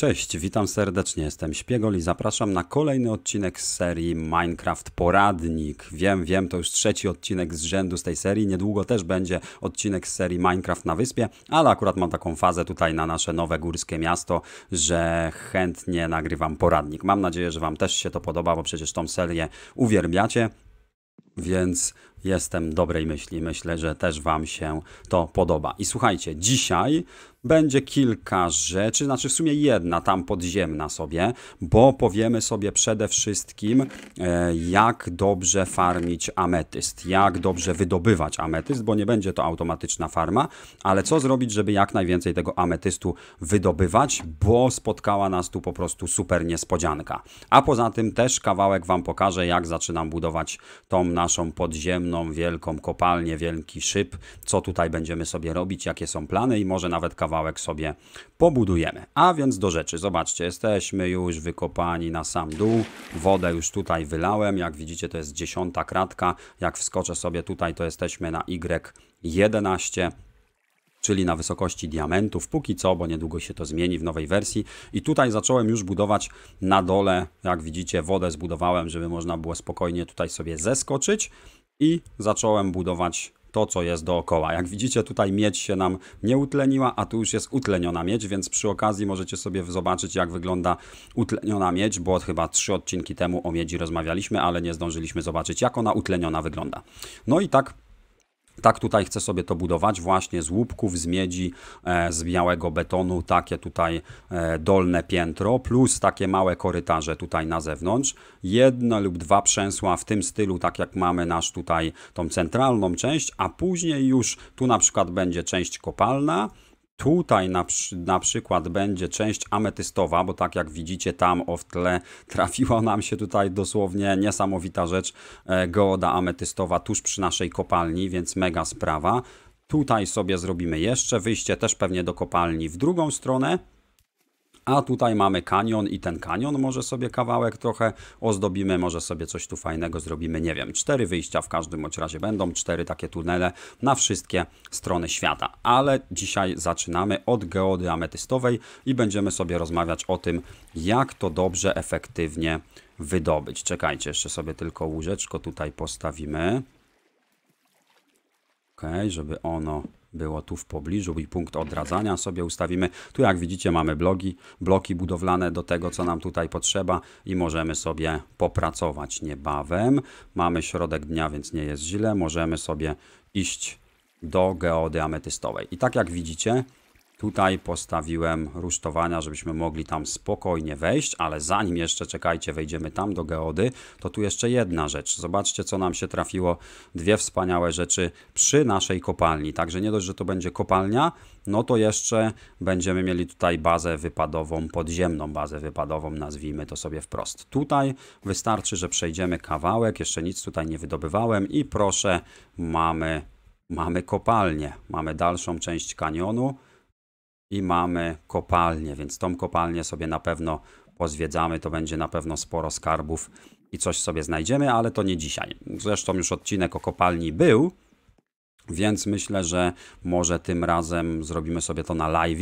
Cześć, witam serdecznie, jestem Śpiegol i zapraszam na kolejny odcinek z serii Minecraft Poradnik. Wiem, wiem, to już trzeci odcinek z rzędu z tej serii, niedługo też będzie odcinek z serii Minecraft na wyspie, ale akurat mam taką fazę tutaj na nasze nowe górskie miasto, że chętnie nagrywam poradnik. Mam nadzieję, że Wam też się to podoba, bo przecież tą serię uwielbiacie, więc jestem dobrej myśli. Myślę, że też Wam się to podoba. I słuchajcie, dzisiaj będzie kilka rzeczy, znaczy w sumie jedna tam podziemna sobie, bo powiemy sobie przede wszystkim, e, jak dobrze farmić ametyst, jak dobrze wydobywać ametyst, bo nie będzie to automatyczna farma, ale co zrobić, żeby jak najwięcej tego ametystu wydobywać, bo spotkała nas tu po prostu super niespodzianka. A poza tym też kawałek Wam pokażę, jak zaczynam budować tą naszą podziemną, wielką kopalnię, wielki szyb, co tutaj będziemy sobie robić, jakie są plany i może nawet kawałek kawałek sobie pobudujemy. A więc do rzeczy, zobaczcie, jesteśmy już wykopani na sam dół, wodę już tutaj wylałem, jak widzicie to jest dziesiąta kratka, jak wskoczę sobie tutaj to jesteśmy na Y11, czyli na wysokości diamentów, póki co, bo niedługo się to zmieni w nowej wersji. I tutaj zacząłem już budować na dole, jak widzicie, wodę zbudowałem, żeby można było spokojnie tutaj sobie zeskoczyć i zacząłem budować to, co jest dookoła. Jak widzicie, tutaj miedź się nam nie utleniła, a tu już jest utleniona miedź, więc przy okazji możecie sobie zobaczyć, jak wygląda utleniona miedź, bo chyba trzy odcinki temu o miedzi rozmawialiśmy, ale nie zdążyliśmy zobaczyć, jak ona utleniona wygląda. No i tak tak tutaj chcę sobie to budować właśnie z łupków, z miedzi, e, z białego betonu, takie tutaj e, dolne piętro plus takie małe korytarze tutaj na zewnątrz. Jedno lub dwa przęsła w tym stylu, tak jak mamy nasz tutaj tą centralną część, a później już tu na przykład będzie część kopalna, Tutaj na, na przykład będzie część ametystowa, bo tak jak widzicie tam o w tle trafiła nam się tutaj dosłownie niesamowita rzecz, e, geoda ametystowa tuż przy naszej kopalni, więc mega sprawa. Tutaj sobie zrobimy jeszcze wyjście też pewnie do kopalni w drugą stronę a tutaj mamy kanion i ten kanion może sobie kawałek trochę ozdobimy, może sobie coś tu fajnego zrobimy, nie wiem, cztery wyjścia w każdym bądź razie będą, cztery takie tunele na wszystkie strony świata, ale dzisiaj zaczynamy od geody ametystowej i będziemy sobie rozmawiać o tym, jak to dobrze, efektywnie wydobyć. Czekajcie, jeszcze sobie tylko łóżeczko tutaj postawimy. Ok, żeby ono było tu w pobliżu i punkt odradzania sobie ustawimy. Tu jak widzicie mamy blogi, bloki budowlane do tego co nam tutaj potrzeba i możemy sobie popracować niebawem. Mamy środek dnia, więc nie jest źle. Możemy sobie iść do geody ametystowej. I tak jak widzicie, Tutaj postawiłem rusztowania, żebyśmy mogli tam spokojnie wejść, ale zanim jeszcze, czekajcie, wejdziemy tam do geody, to tu jeszcze jedna rzecz. Zobaczcie, co nam się trafiło. Dwie wspaniałe rzeczy przy naszej kopalni. Także nie dość, że to będzie kopalnia, no to jeszcze będziemy mieli tutaj bazę wypadową, podziemną bazę wypadową, nazwijmy to sobie wprost. Tutaj wystarczy, że przejdziemy kawałek, jeszcze nic tutaj nie wydobywałem i proszę, mamy, mamy kopalnię. Mamy dalszą część kanionu i mamy kopalnię, więc tą kopalnię sobie na pewno pozwiedzamy, to będzie na pewno sporo skarbów i coś sobie znajdziemy, ale to nie dzisiaj. Zresztą już odcinek o kopalni był, więc myślę, że może tym razem zrobimy sobie to na live,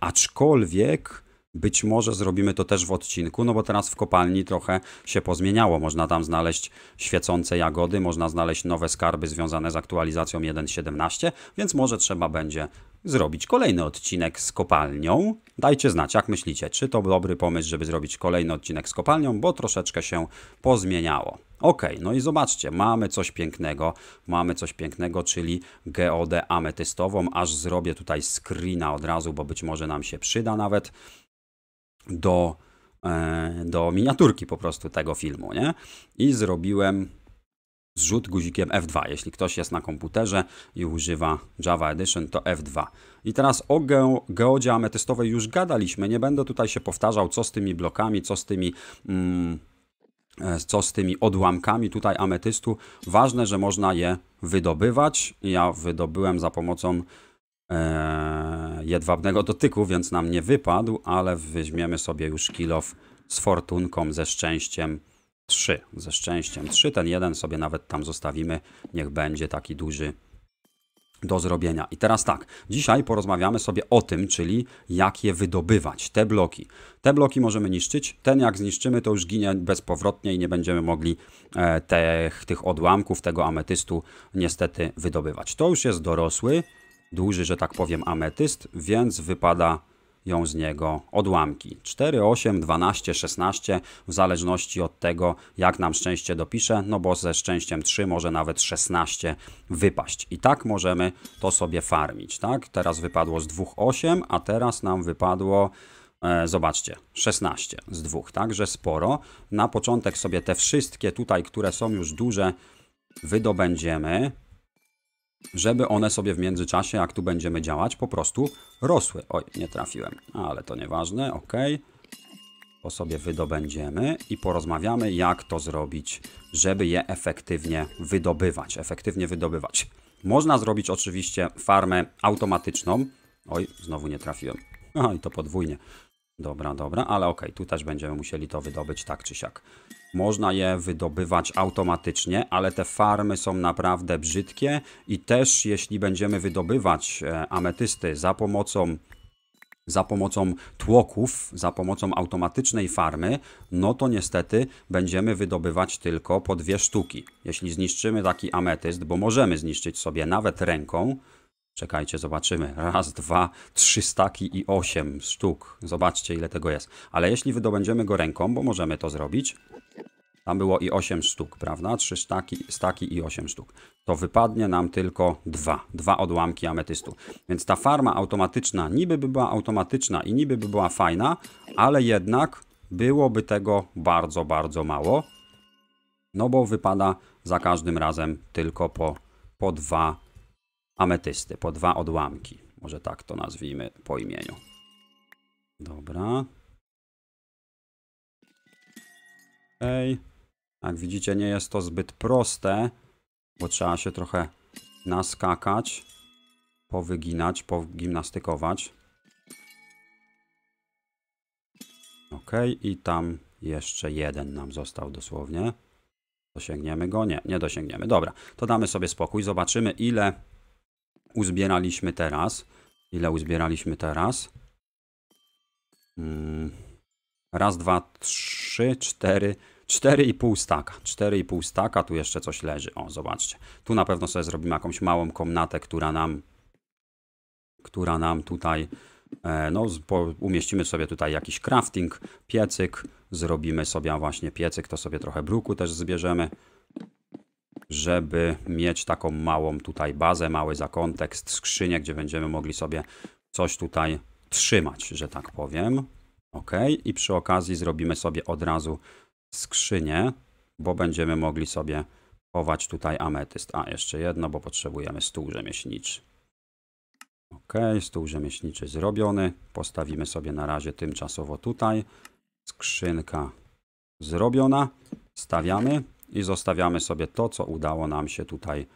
aczkolwiek być może zrobimy to też w odcinku, no bo teraz w kopalni trochę się pozmieniało. Można tam znaleźć świecące jagody, można znaleźć nowe skarby związane z aktualizacją 1.17, więc może trzeba będzie zrobić kolejny odcinek z kopalnią. Dajcie znać, jak myślicie, czy to dobry pomysł, żeby zrobić kolejny odcinek z kopalnią, bo troszeczkę się pozmieniało. Ok, no i zobaczcie, mamy coś pięknego, mamy coś pięknego, czyli geodę ametystową, aż zrobię tutaj screena od razu, bo być może nam się przyda nawet do, e, do miniaturki po prostu tego filmu, nie? I zrobiłem zrzut guzikiem F2. Jeśli ktoś jest na komputerze i używa Java Edition, to F2. I teraz o ge geodzie ametystowej już gadaliśmy. Nie będę tutaj się powtarzał, co z tymi blokami, co z tymi... Mm, e, co z tymi odłamkami tutaj ametystu. Ważne, że można je wydobywać. Ja wydobyłem za pomocą e, jedwabnego dotyku, więc nam nie wypadł, ale weźmiemy sobie już kilof z fortunką, ze szczęściem trzy ze szczęściem trzy Ten jeden sobie nawet tam zostawimy, niech będzie taki duży do zrobienia. I teraz tak, dzisiaj porozmawiamy sobie o tym, czyli jak je wydobywać, te bloki. Te bloki możemy niszczyć, ten jak zniszczymy, to już ginie bezpowrotnie i nie będziemy mogli e, tych, tych odłamków, tego ametystu niestety wydobywać. To już jest dorosły, duży, że tak powiem, ametyst, więc wypada ją z niego odłamki. 4, 8, 12, 16, w zależności od tego, jak nam szczęście dopisze, no bo ze szczęściem 3 może nawet 16 wypaść. I tak możemy to sobie farmić, tak? Teraz wypadło z 2, 8, a teraz nam wypadło e, zobaczcie, 16 z dwóch, także sporo. Na początek sobie te wszystkie tutaj, które są już duże, wydobędziemy żeby one sobie w międzyczasie, jak tu będziemy działać, po prostu rosły. Oj, nie trafiłem, ale to nieważne, ok. To sobie wydobędziemy i porozmawiamy, jak to zrobić, żeby je efektywnie wydobywać. Efektywnie wydobywać. Można zrobić oczywiście farmę automatyczną. Oj, znowu nie trafiłem. Aha, i to podwójnie. Dobra, dobra, ale ok, tu też będziemy musieli to wydobyć tak czy siak. Można je wydobywać automatycznie, ale te farmy są naprawdę brzydkie i też jeśli będziemy wydobywać e, ametysty za pomocą za pomocą tłoków, za pomocą automatycznej farmy, no to niestety będziemy wydobywać tylko po dwie sztuki. Jeśli zniszczymy taki ametyst, bo możemy zniszczyć sobie nawet ręką, Czekajcie, zobaczymy. Raz, dwa, trzy staki i osiem sztuk. Zobaczcie, ile tego jest. Ale jeśli wydobędziemy go ręką, bo możemy to zrobić, tam było i 8 sztuk, prawda? 3 staki, staki i 8 sztuk. To wypadnie nam tylko dwa, dwa odłamki ametystu. Więc ta farma automatyczna niby by była automatyczna i niby by była fajna, ale jednak byłoby tego bardzo, bardzo mało. No bo wypada za każdym razem tylko po, po dwa ametysty, po dwa odłamki. Może tak to nazwijmy po imieniu. Dobra. Ej. Jak widzicie, nie jest to zbyt proste, bo trzeba się trochę naskakać, powyginać, pogimnastykować. Ok, i tam jeszcze jeden nam został dosłownie. Dosięgniemy go? Nie, nie dosięgniemy. Dobra, to damy sobie spokój. Zobaczymy, ile uzbieraliśmy teraz. Ile uzbieraliśmy teraz? Hmm. Raz, dwa, trzy, cztery, 4,5 staka, 4,5 staka, tu jeszcze coś leży. O, zobaczcie. Tu na pewno sobie zrobimy jakąś małą komnatę, która nam, która nam tutaj, e, no, umieścimy sobie tutaj jakiś crafting, piecyk, zrobimy sobie właśnie piecyk, to sobie trochę bruku też zbierzemy, żeby mieć taką małą tutaj bazę, mały zakątek, skrzynię, gdzie będziemy mogli sobie coś tutaj trzymać, że tak powiem. Ok, i przy okazji zrobimy sobie od razu skrzynię, bo będziemy mogli sobie chować tutaj ametyst. A, jeszcze jedno, bo potrzebujemy stół rzemieślniczy. Ok, stół rzemieślniczy zrobiony. Postawimy sobie na razie tymczasowo tutaj. Skrzynka zrobiona. Stawiamy i zostawiamy sobie to, co udało nam się tutaj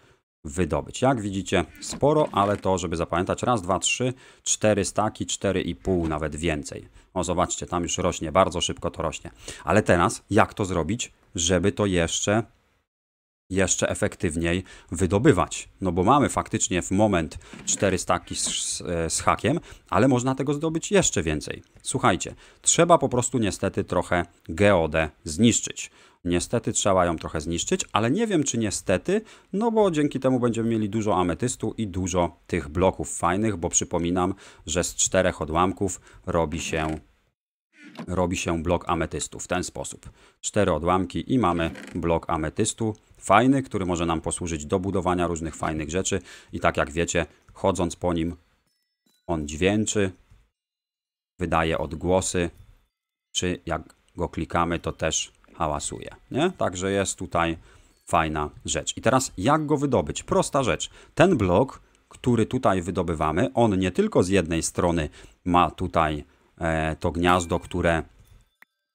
wydobyć. Jak widzicie, sporo, ale to, żeby zapamiętać, raz, dwa, trzy, cztery staki, cztery i pół, nawet więcej. O, zobaczcie, tam już rośnie, bardzo szybko to rośnie. Ale teraz, jak to zrobić, żeby to jeszcze jeszcze efektywniej wydobywać. No bo mamy faktycznie w moment 4 staki z, z, hakiem, ale można tego zdobyć jeszcze więcej. Słuchajcie, trzeba po prostu niestety trochę geodę zniszczyć. Niestety trzeba ją trochę zniszczyć, ale nie wiem czy niestety, no bo dzięki temu będziemy mieli dużo ametystu i dużo tych bloków fajnych, bo przypominam, że z czterech odłamków robi się robi się blok ametystu w ten sposób. Cztery odłamki i mamy blok ametystu fajny, który może nam posłużyć do budowania różnych fajnych rzeczy i tak jak wiecie, chodząc po nim on dźwięczy, wydaje odgłosy, czy jak go klikamy, to też hałasuje. Nie? Także jest tutaj fajna rzecz. I teraz jak go wydobyć? Prosta rzecz. Ten blok, który tutaj wydobywamy, on nie tylko z jednej strony ma tutaj e, to gniazdo, które,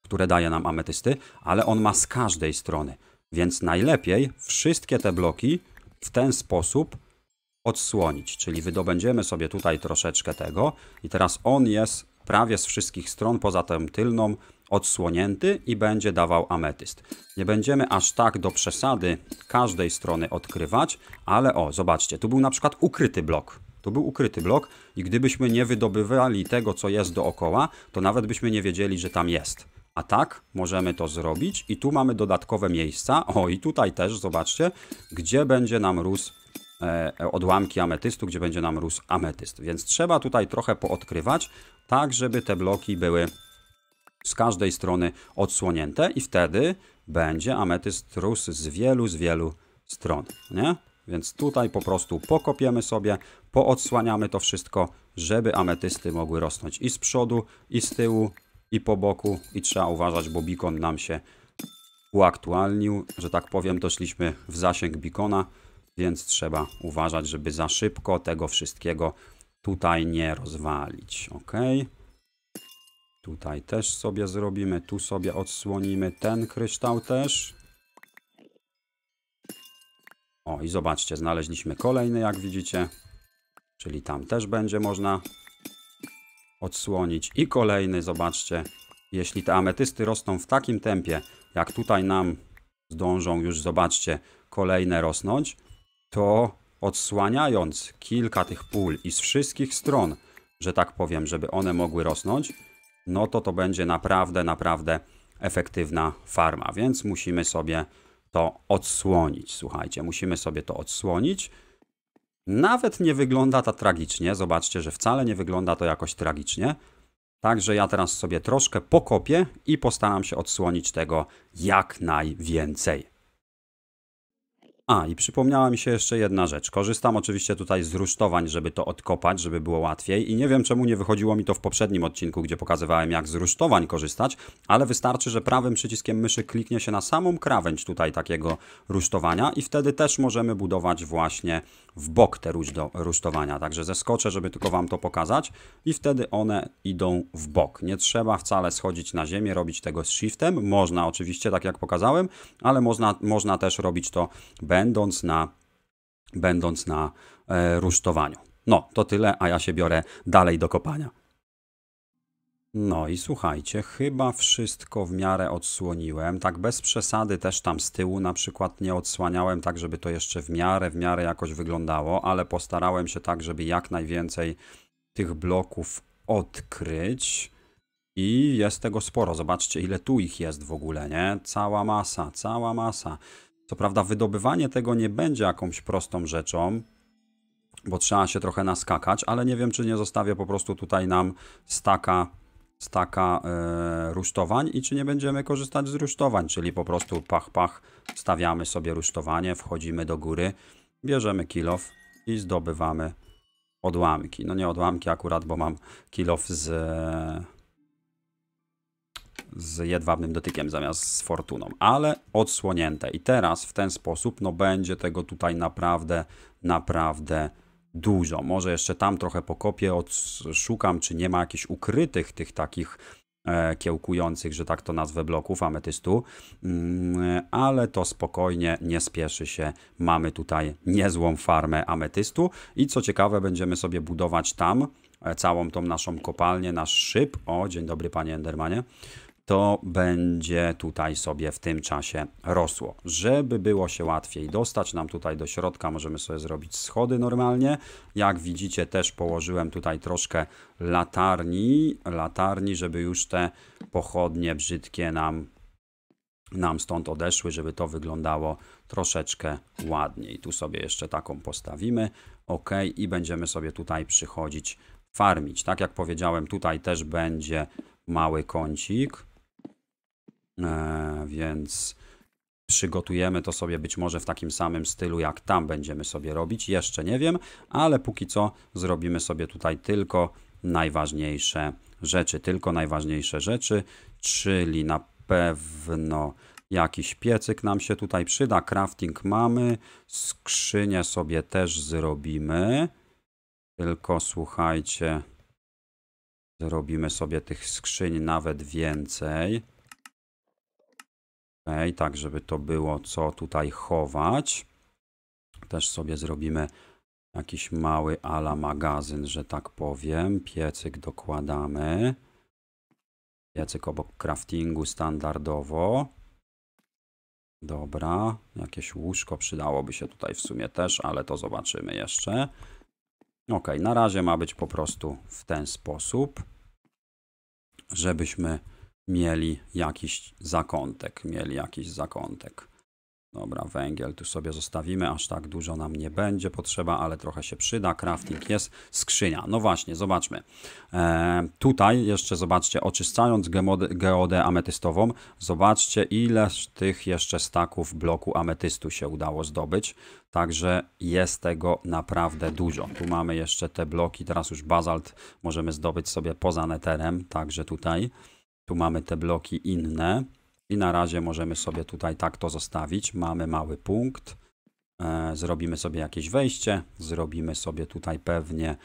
które daje nam ametysty, ale on ma z każdej strony. Więc najlepiej wszystkie te bloki w ten sposób odsłonić, czyli wydobędziemy sobie tutaj troszeczkę tego i teraz on jest prawie z wszystkich stron, poza tą tylną, odsłonięty i będzie dawał ametyst. Nie będziemy aż tak do przesady każdej strony odkrywać, ale o, zobaczcie, tu był na przykład ukryty blok. Tu był ukryty blok i gdybyśmy nie wydobywali tego, co jest dookoła, to nawet byśmy nie wiedzieli, że tam jest. A tak możemy to zrobić i tu mamy dodatkowe miejsca. O, i tutaj też, zobaczcie, gdzie będzie nam rósł e, odłamki ametystu, gdzie będzie nam rósł ametyst. Więc trzeba tutaj trochę poodkrywać, tak żeby te bloki były z każdej strony odsłonięte i wtedy będzie ametyst rósł z wielu, z wielu stron, nie? Więc tutaj po prostu pokopiemy sobie, poodsłaniamy to wszystko, żeby ametysty mogły rosnąć i z przodu, i z tyłu, i po boku. I trzeba uważać, bo beacon nam się uaktualnił, że tak powiem, doszliśmy w zasięg beacona, więc trzeba uważać, żeby za szybko tego wszystkiego tutaj nie rozwalić, ok? Tutaj też sobie zrobimy, tu sobie odsłonimy ten kryształ też. O i zobaczcie, znaleźliśmy kolejny jak widzicie. Czyli tam też będzie można odsłonić. I kolejny, zobaczcie. Jeśli te ametysty rosną w takim tempie, jak tutaj nam zdążą już, zobaczcie, kolejne rosnąć, to odsłaniając kilka tych pól i z wszystkich stron, że tak powiem, żeby one mogły rosnąć, no to to będzie naprawdę, naprawdę efektywna farma, więc musimy sobie to odsłonić. Słuchajcie, musimy sobie to odsłonić. Nawet nie wygląda ta tragicznie. Zobaczcie, że wcale nie wygląda to jakoś tragicznie. Także ja teraz sobie troszkę pokopię i postaram się odsłonić tego jak najwięcej. A, i przypomniała mi się jeszcze jedna rzecz. Korzystam oczywiście tutaj z rusztowań, żeby to odkopać, żeby było łatwiej i nie wiem czemu nie wychodziło mi to w poprzednim odcinku, gdzie pokazywałem jak z rusztowań korzystać, ale wystarczy, że prawym przyciskiem myszy kliknie się na samą krawędź tutaj takiego rusztowania i wtedy też możemy budować właśnie w bok te do, rusztowania. Także zeskoczę, żeby tylko Wam to pokazać i wtedy one idą w bok. Nie trzeba wcale schodzić na ziemię, robić tego z shiftem. Można oczywiście, tak jak pokazałem, ale można, można też robić to będąc na, będąc na e, rusztowaniu. No, to tyle, a ja się biorę dalej do kopania. No i słuchajcie, chyba wszystko w miarę odsłoniłem, tak bez przesady też tam z tyłu na przykład nie odsłaniałem tak, żeby to jeszcze w miarę, w miarę jakoś wyglądało, ale postarałem się tak, żeby jak najwięcej tych bloków odkryć i jest tego sporo, zobaczcie ile tu ich jest w ogóle, nie? Cała masa, cała masa. Co prawda wydobywanie tego nie będzie jakąś prostą rzeczą, bo trzeba się trochę naskakać, ale nie wiem czy nie zostawię po prostu tutaj nam staka staka e, rusztowań i czy nie będziemy korzystać z rusztowań, czyli po prostu pach pach stawiamy sobie rusztowanie, wchodzimy do góry, bierzemy kilof i zdobywamy odłamki. No nie odłamki akurat, bo mam kilof z, z jedwabnym dotykiem zamiast z fortuną, ale odsłonięte. I teraz w ten sposób no będzie tego tutaj naprawdę, naprawdę dużo. Może jeszcze tam trochę pokopię, odszukam, czy nie ma jakichś ukrytych tych takich e, kiełkujących, że tak to nazwę bloków ametystu, mm, ale to spokojnie, nie spieszy się. Mamy tutaj niezłą farmę ametystu i co ciekawe, będziemy sobie budować tam e, całą tą naszą kopalnię, nasz szyb. O, dzień dobry panie Endermanie to będzie tutaj sobie w tym czasie rosło. Żeby było się łatwiej dostać nam tutaj do środka, możemy sobie zrobić schody normalnie. Jak widzicie też położyłem tutaj troszkę latarni, latarni, żeby już te pochodnie brzydkie nam nam stąd odeszły, żeby to wyglądało troszeczkę ładniej. Tu sobie jeszcze taką postawimy, ok, i będziemy sobie tutaj przychodzić farmić. Tak jak powiedziałem, tutaj też będzie mały kącik, E, więc przygotujemy to sobie być może w takim samym stylu, jak tam będziemy sobie robić. Jeszcze nie wiem, ale póki co zrobimy sobie tutaj tylko najważniejsze rzeczy. Tylko najważniejsze rzeczy, czyli na pewno jakiś piecyk nam się tutaj przyda. Crafting mamy, skrzynię sobie też zrobimy. Tylko słuchajcie, zrobimy sobie tych skrzyń nawet więcej tak żeby to było co tutaj chować. Też sobie zrobimy jakiś mały ala magazyn, że tak powiem. Piecyk dokładamy. Piecyk obok craftingu standardowo. Dobra, jakieś łóżko przydałoby się tutaj w sumie też, ale to zobaczymy jeszcze. Ok, na razie ma być po prostu w ten sposób, żebyśmy mieli jakiś zakątek, mieli jakiś zakątek. Dobra, węgiel tu sobie zostawimy, aż tak dużo nam nie będzie potrzeba, ale trochę się przyda. Crafting jest, skrzynia. No właśnie, zobaczmy. E, tutaj jeszcze zobaczcie, oczyszczając geodę ametystową, zobaczcie ile tych jeszcze staków bloku ametystu się udało zdobyć. Także jest tego naprawdę dużo. Tu mamy jeszcze te bloki, teraz już bazalt możemy zdobyć sobie poza neterem, także tutaj. Tu mamy te bloki inne i na razie możemy sobie tutaj tak to zostawić. Mamy mały punkt, e, zrobimy sobie jakieś wejście, zrobimy sobie tutaj pewnie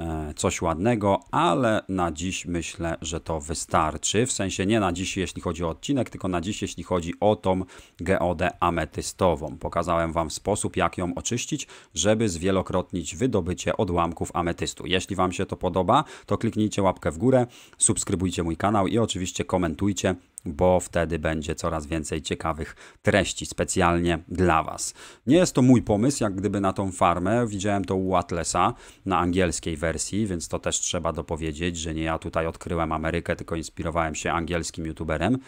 E, coś ładnego, ale na dziś myślę, że to wystarczy. W sensie nie na dziś, jeśli chodzi o odcinek, tylko na dziś, jeśli chodzi o tą geodę ametystową. Pokazałem Wam sposób, jak ją oczyścić, żeby zwielokrotnić wydobycie odłamków ametystu. Jeśli Wam się to podoba, to kliknijcie łapkę w górę, subskrybujcie mój kanał i oczywiście komentujcie, bo wtedy będzie coraz więcej ciekawych treści specjalnie dla Was. Nie jest to mój pomysł, jak gdyby na tą farmę. Widziałem to u Atlesa na angielskiej wersji, więc to też trzeba dopowiedzieć, że nie ja tutaj odkryłem Amerykę, tylko inspirowałem się angielskim youtuberem.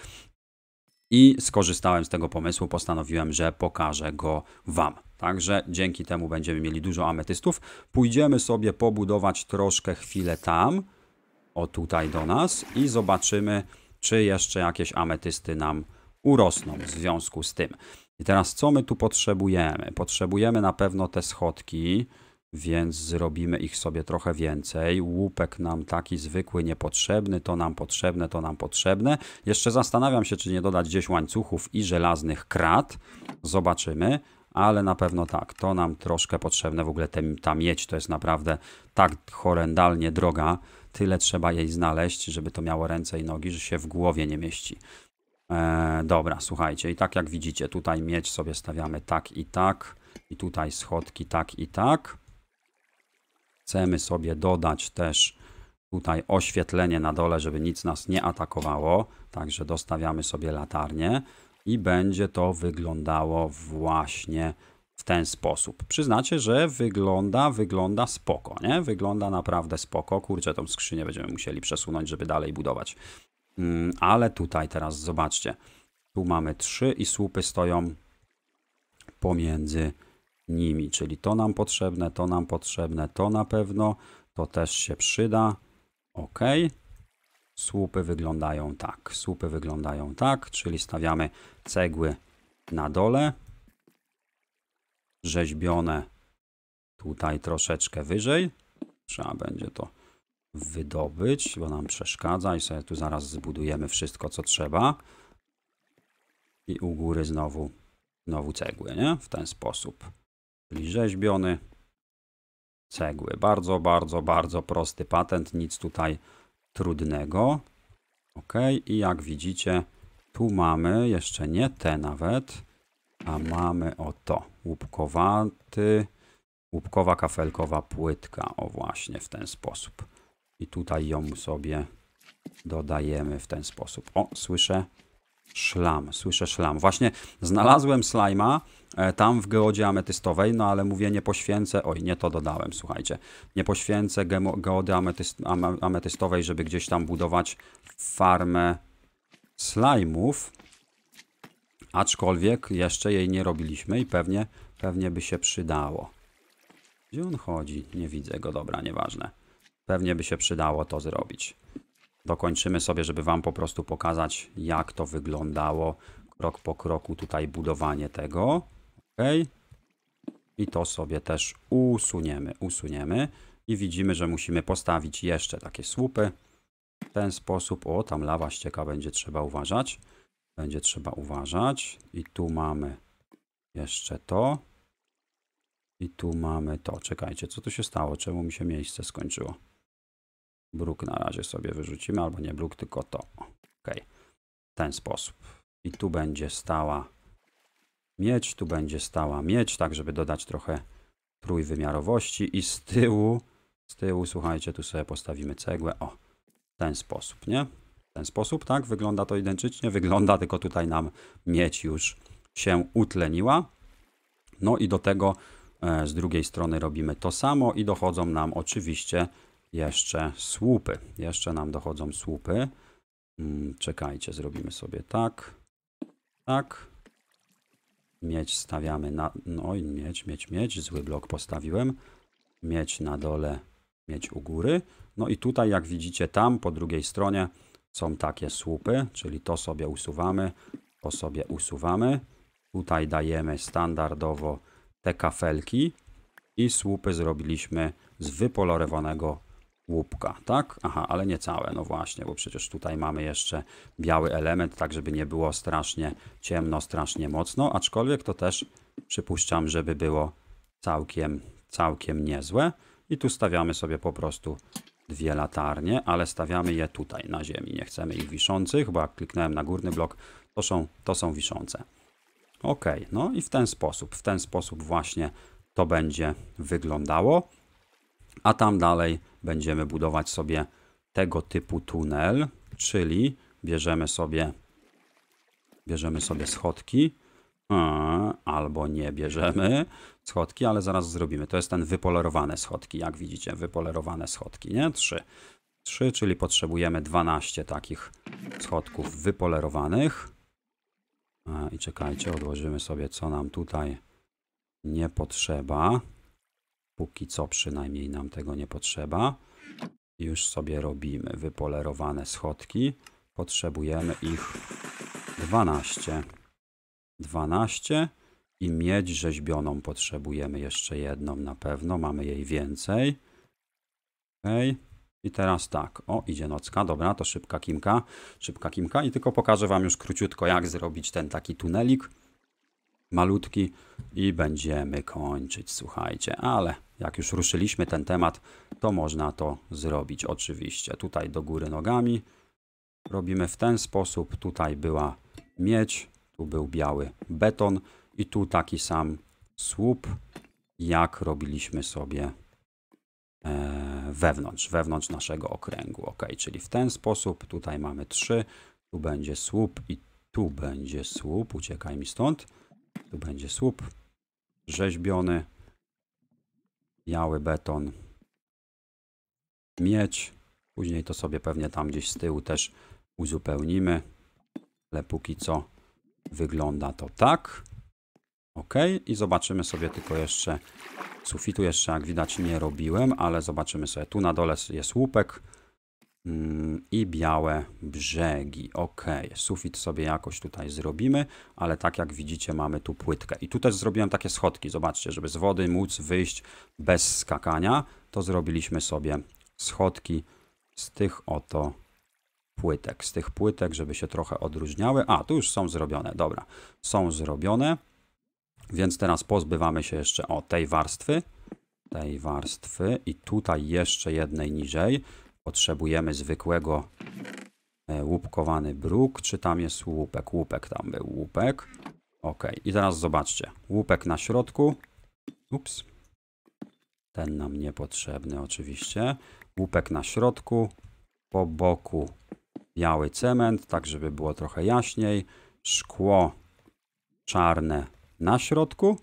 I skorzystałem z tego pomysłu, postanowiłem, że pokażę go Wam. Także dzięki temu będziemy mieli dużo ametystów. Pójdziemy sobie pobudować troszkę chwilę tam, o tutaj do nas i zobaczymy, czy jeszcze jakieś ametysty nam urosną w związku z tym. I teraz co my tu potrzebujemy? Potrzebujemy na pewno te schodki, więc zrobimy ich sobie trochę więcej. Łupek nam taki zwykły niepotrzebny, to nam potrzebne, to nam potrzebne. Jeszcze zastanawiam się, czy nie dodać gdzieś łańcuchów i żelaznych krat. Zobaczymy, ale na pewno tak, to nam troszkę potrzebne. W ogóle te, ta miedź to jest naprawdę tak horrendalnie droga, tyle trzeba jej znaleźć, żeby to miało ręce i nogi, że się w głowie nie mieści. E, dobra, słuchajcie, i tak jak widzicie, tutaj mieć sobie stawiamy tak i tak, i tutaj schodki tak i tak. Chcemy sobie dodać też tutaj oświetlenie na dole, żeby nic nas nie atakowało, także dostawiamy sobie latarnię i będzie to wyglądało właśnie w ten sposób. Przyznacie, że wygląda, wygląda spoko, nie? Wygląda naprawdę spoko. Kurczę, tą skrzynię będziemy musieli przesunąć, żeby dalej budować. Mm, ale tutaj teraz zobaczcie. Tu mamy trzy i słupy stoją pomiędzy nimi, czyli to nam potrzebne, to nam potrzebne, to na pewno, to też się przyda. Ok. Słupy wyglądają tak, słupy wyglądają tak, czyli stawiamy cegły na dole, rzeźbione tutaj troszeczkę wyżej. Trzeba będzie to wydobyć, bo nam przeszkadza i sobie tu zaraz zbudujemy wszystko, co trzeba. I u góry znowu, znowu cegły, nie? W ten sposób. Czyli rzeźbiony, cegły. Bardzo, bardzo, bardzo prosty patent, nic tutaj trudnego. Ok, i jak widzicie, tu mamy jeszcze nie te nawet, a mamy oto łupkowaty, łupkowa kafelkowa płytka. O właśnie, w ten sposób. I tutaj ją sobie dodajemy w ten sposób. O, słyszę szlam, słyszę szlam. Właśnie znalazłem slajma e, tam w geodzie ametystowej, no ale mówię nie poświęcę, oj nie to dodałem, słuchajcie, nie poświęcę geody ametyst, ametystowej, żeby gdzieś tam budować farmę slajmów, Aczkolwiek jeszcze jej nie robiliśmy i pewnie, pewnie by się przydało. Gdzie on chodzi? Nie widzę go, dobra, nieważne. Pewnie by się przydało to zrobić. Dokończymy sobie, żeby wam po prostu pokazać, jak to wyglądało krok po kroku tutaj budowanie tego. Ok. I to sobie też usuniemy, usuniemy. I widzimy, że musimy postawić jeszcze takie słupy. W ten sposób, o tam lawa ścieka będzie trzeba uważać. Będzie trzeba uważać. I tu mamy jeszcze to. I tu mamy to. Czekajcie, co tu się stało? Czemu mi się miejsce skończyło? Bruk na razie sobie wyrzucimy, albo nie bruk, tylko to. Ok, w ten sposób. I tu będzie stała miecz, tu będzie stała miecz, tak żeby dodać trochę trójwymiarowości. I z tyłu, z tyłu, słuchajcie, tu sobie postawimy cegłę. O, w ten sposób, nie? ten sposób, tak? Wygląda to identycznie, wygląda, tylko tutaj nam mieć już się utleniła. No i do tego e, z drugiej strony robimy to samo i dochodzą nam oczywiście jeszcze słupy. Jeszcze nam dochodzą słupy. Mm, czekajcie, zrobimy sobie tak, tak. Mieć stawiamy na... No i mieć, mieć, mieć. Zły blok postawiłem. Mieć na dole, mieć u góry. No i tutaj, jak widzicie, tam po drugiej stronie są takie słupy, czyli to sobie usuwamy, to sobie usuwamy. Tutaj dajemy standardowo te kafelki i słupy zrobiliśmy z wypolerowanego łupka, tak? Aha, ale nie całe, no właśnie, bo przecież tutaj mamy jeszcze biały element, tak żeby nie było strasznie ciemno, strasznie mocno, aczkolwiek to też przypuszczam, żeby było całkiem, całkiem niezłe. I tu stawiamy sobie po prostu dwie latarnie, ale stawiamy je tutaj na ziemi. Nie chcemy ich wiszących, bo jak kliknąłem na górny blok, to są, to są wiszące. Ok, no i w ten sposób, w ten sposób właśnie to będzie wyglądało. A tam dalej będziemy budować sobie tego typu tunel, czyli bierzemy sobie, bierzemy sobie schodki, Yy, albo nie bierzemy schodki, ale zaraz zrobimy. To jest ten wypolerowane schodki, jak widzicie, wypolerowane schodki, nie? 3. 3, czyli potrzebujemy 12 takich schodków wypolerowanych. Yy, I czekajcie, odłożymy sobie, co nam tutaj nie potrzeba. Póki co przynajmniej nam tego nie potrzeba. Już sobie robimy wypolerowane schodki. Potrzebujemy ich 12. 12 i miedź rzeźbioną potrzebujemy jeszcze jedną na pewno, mamy jej więcej. Ok. I teraz tak, o idzie nocka, dobra, to szybka kimka, szybka kimka i tylko pokażę Wam już króciutko jak zrobić ten taki tunelik malutki i będziemy kończyć, słuchajcie, ale jak już ruszyliśmy ten temat, to można to zrobić oczywiście. Tutaj do góry nogami robimy w ten sposób, tutaj była miedź, tu był biały beton i tu taki sam słup, jak robiliśmy sobie e, wewnątrz, wewnątrz naszego okręgu. Ok, czyli w ten sposób tutaj mamy trzy tu będzie słup i tu będzie słup, uciekaj mi stąd. Tu będzie słup rzeźbiony, biały beton, miedź. Później to sobie pewnie tam gdzieś z tyłu też uzupełnimy, ale póki co Wygląda to tak. OK. I zobaczymy sobie tylko jeszcze sufitu jeszcze jak widać nie robiłem, ale zobaczymy sobie. Tu na dole jest łupek mm, i białe brzegi. OK. Sufit sobie jakoś tutaj zrobimy, ale tak jak widzicie mamy tu płytkę. I tu też zrobiłem takie schodki. Zobaczcie, żeby z wody móc wyjść bez skakania, to zrobiliśmy sobie schodki z tych oto płytek, z tych płytek, żeby się trochę odróżniały. A, tu już są zrobione, dobra, są zrobione, więc teraz pozbywamy się jeszcze o tej warstwy, tej warstwy i tutaj jeszcze jednej niżej. Potrzebujemy zwykłego e, łupkowany bruk, czy tam jest łupek, łupek tam był, łupek. Ok, i teraz zobaczcie, łupek na środku, ups, ten nam niepotrzebny oczywiście, łupek na środku, po boku biały cement, tak żeby było trochę jaśniej, szkło czarne na środku,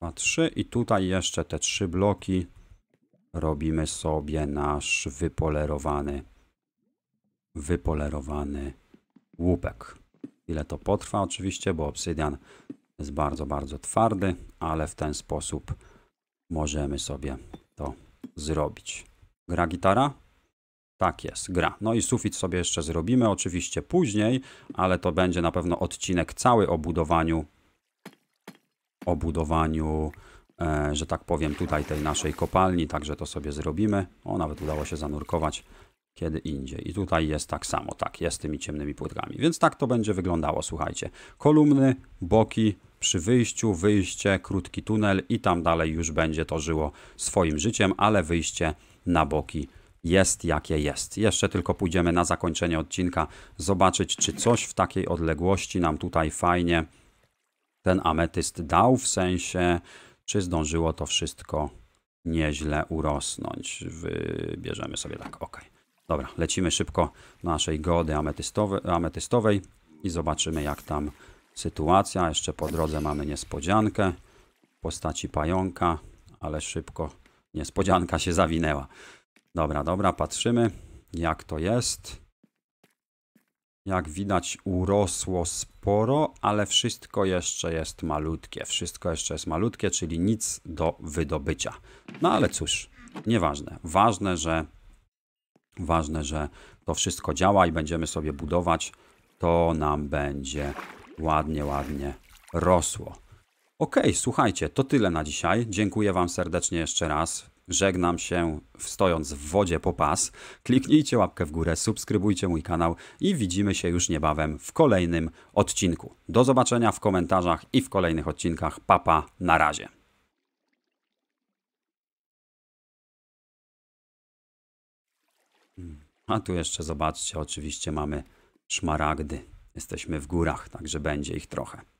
2, 3 i tutaj jeszcze te trzy bloki robimy sobie nasz wypolerowany wypolerowany łupek. Ile to potrwa oczywiście, bo obsydian jest bardzo, bardzo twardy, ale w ten sposób możemy sobie to zrobić. Gra gitara? Tak jest, gra. No i sufit sobie jeszcze zrobimy, oczywiście później, ale to będzie na pewno odcinek cały o budowaniu, o budowaniu, e, że tak powiem, tutaj tej naszej kopalni, także to sobie zrobimy. O, nawet udało się zanurkować kiedy indziej. I tutaj jest tak samo, tak, jest tymi ciemnymi płytkami. Więc tak to będzie wyglądało, słuchajcie. Kolumny, boki, przy wyjściu, wyjście, krótki tunel i tam dalej już będzie to żyło swoim życiem, ale wyjście na boki jest jakie jest. Jeszcze tylko pójdziemy na zakończenie odcinka zobaczyć, czy coś w takiej odległości nam tutaj fajnie ten ametyst dał, w sensie, czy zdążyło to wszystko nieźle urosnąć. Wybierzemy sobie tak, ok. Dobra, lecimy szybko do naszej gody ametystowej, ametystowej i zobaczymy jak tam sytuacja. Jeszcze po drodze mamy niespodziankę w postaci pająka, ale szybko niespodzianka się zawinęła. Dobra, dobra, patrzymy jak to jest. Jak widać urosło sporo, ale wszystko jeszcze jest malutkie. Wszystko jeszcze jest malutkie, czyli nic do wydobycia. No ale cóż, nieważne. Ważne, że ważne, że to wszystko działa i będziemy sobie budować. To nam będzie ładnie, ładnie rosło. Ok, słuchajcie, to tyle na dzisiaj. Dziękuję Wam serdecznie jeszcze raz żegnam się stojąc w wodzie po pas. Kliknijcie łapkę w górę, subskrybujcie mój kanał i widzimy się już niebawem w kolejnym odcinku. Do zobaczenia w komentarzach i w kolejnych odcinkach. Papa, pa, na razie. Hmm, a tu jeszcze zobaczcie, oczywiście mamy szmaragdy. Jesteśmy w górach, także będzie ich trochę.